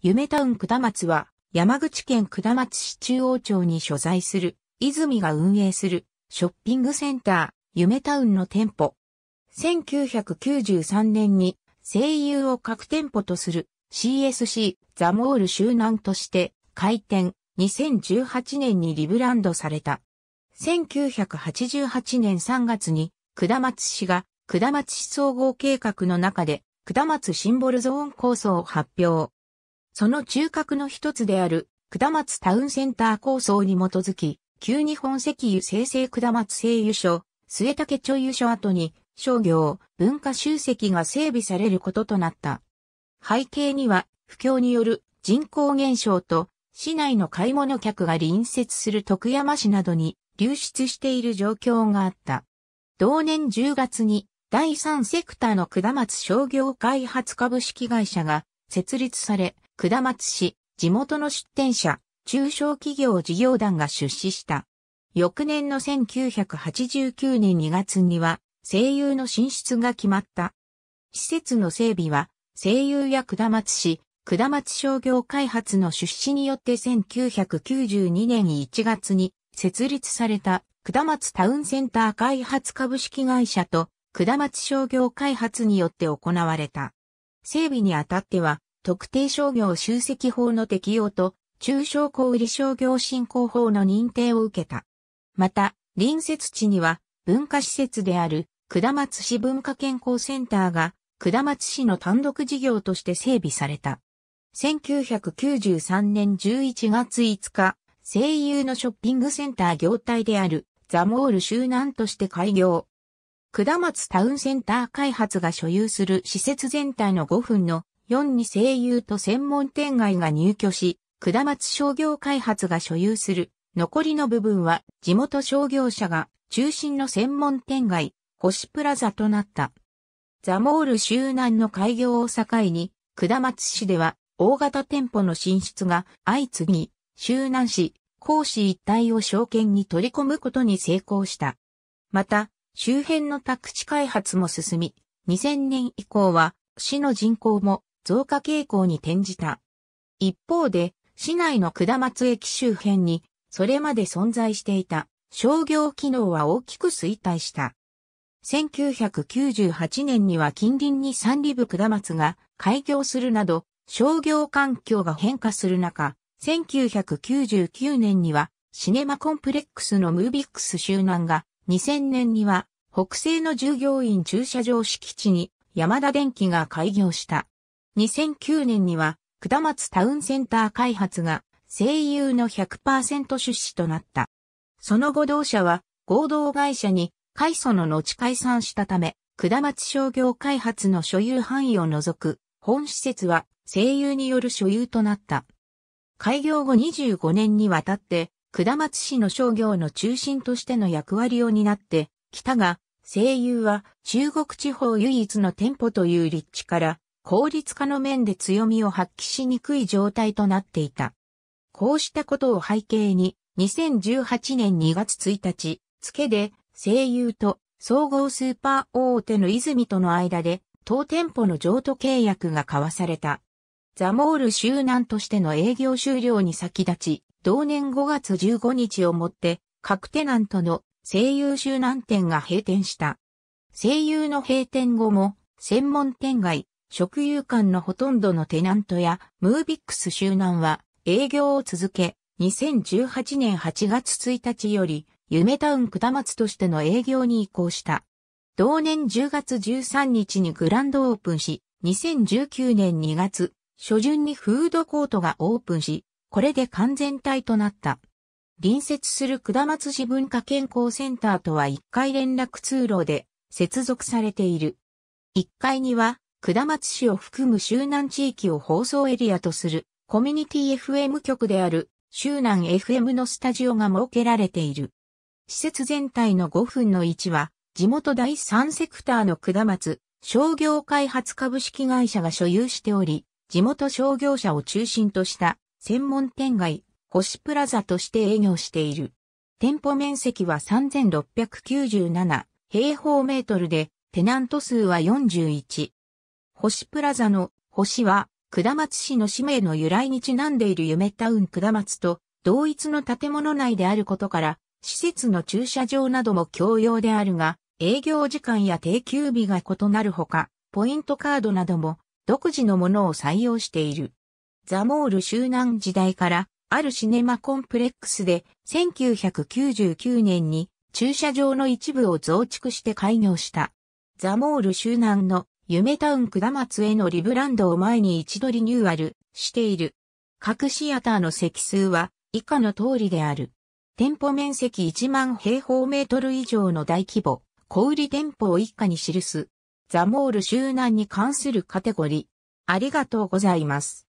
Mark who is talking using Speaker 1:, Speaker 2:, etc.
Speaker 1: 夢タウン下松は山口県下松市中央町に所在する泉が運営するショッピングセンター夢タウンの店舗。1993年に声優を各店舗とする CSC ザモール集南として開店2018年にリブランドされた。1988年3月に下松市が下松市総合計画の中で下松シンボルゾーン構想を発表。その中核の一つである、下松タウンセンター構想に基づき、旧日本石油生成下松製油所、末竹町油所後に、商業、文化集積が整備されることとなった。背景には、不況による人口減少と、市内の買い物客が隣接する徳山市などに流出している状況があった。同年10月に、第3セクターの下松商業開発株式会社が設立され、下松市、地元の出店者、中小企業事業団が出資した。翌年の1989年2月には、声優の進出が決まった。施設の整備は、声優や下松市、下松商業開発の出資によって1992年1月に設立された下松タウンセンター開発株式会社と下松商業開発によって行われた。整備にあたっては特定商業集積法の適用と、中小小売商業振興法の認定を受けた。また、隣接地には、文化施設である、下松市文化健康センターが、下松市の単独事業として整備された。1993年11月5日、声優のショッピングセンター業態である、ザモール集南として開業。下松タウンセンター開発が所有する施設全体の5分の4に声優と専門店街が入居し、下松商業開発が所有する、残りの部分は地元商業者が中心の専門店街、星プラザとなった。ザモール周南の開業を境に、下松市では大型店舗の進出が相次ぎ、周南市、甲市一帯を証券に取り込むことに成功した。また、周辺の宅地開発も進み、2000年以降は、市の人口も増加傾向に転じた。一方で、市内の下松駅周辺に、それまで存在していた商業機能は大きく衰退した。1998年には近隣に三里部下松が開業するなど、商業環境が変化する中、1999年にはシネマコンプレックスのムービックス集南が、2000年には北西の従業員駐車場敷地に山田電機が開業した。2009年には、下松タウンセンター開発が、声優の100%出資となった。その後同社は、合同会社に、海祖の後解散したため、下松商業開発の所有範囲を除く、本施設は、声優による所有となった。開業後25年にわたって、下松市の商業の中心としての役割を担って、きたが、声優は中国地方唯一の店舗という立地から効率化の面で強みを発揮しにくい状態となっていた。こうしたことを背景に、2018年2月1日、付けで、声優と総合スーパー大手の泉との間で、当店舗の譲渡契約が交わされた。ザモール集南としての営業終了に先立ち、同年5月15日をもって、各テナントの声優集南店が閉店した。声優の閉店後も、専門店街、食友館のほとんどのテナントやムービックス集南は営業を続け、2018年8月1日より、夢タウン下松としての営業に移行した。同年10月13日にグランドオープンし、2019年2月、初旬にフードコートがオープンし、これで完全体となった。隣接する下松市文化健康センターとは1階連絡通路で接続されている。1階には下松市を含む周南地域を放送エリアとするコミュニティ FM 局である周南 FM のスタジオが設けられている。施設全体の5分の1は地元第3セクターの下松商業開発株式会社が所有しており、地元商業者を中心とした専門店街星プラザとして営業している。店舗面積は3697平方メートルで、テナント数は41。星プラザの星は、下松市の氏名の由来にちなんでいる夢タウン下松と同一の建物内であることから、施設の駐車場なども共用であるが、営業時間や定休日が異なるほか、ポイントカードなども独自のものを採用している。ザモール周南時代から、あるシネマコンプレックスで1999年に駐車場の一部を増築して開業した。ザモール周南の夢タウン下松へのリブランドを前に一度リニューアルしている。各シアターの席数は以下の通りである。店舗面積1万平方メートル以上の大規模、小売店舗を以下に記す。ザモール集南に関するカテゴリー。ありがとうございます。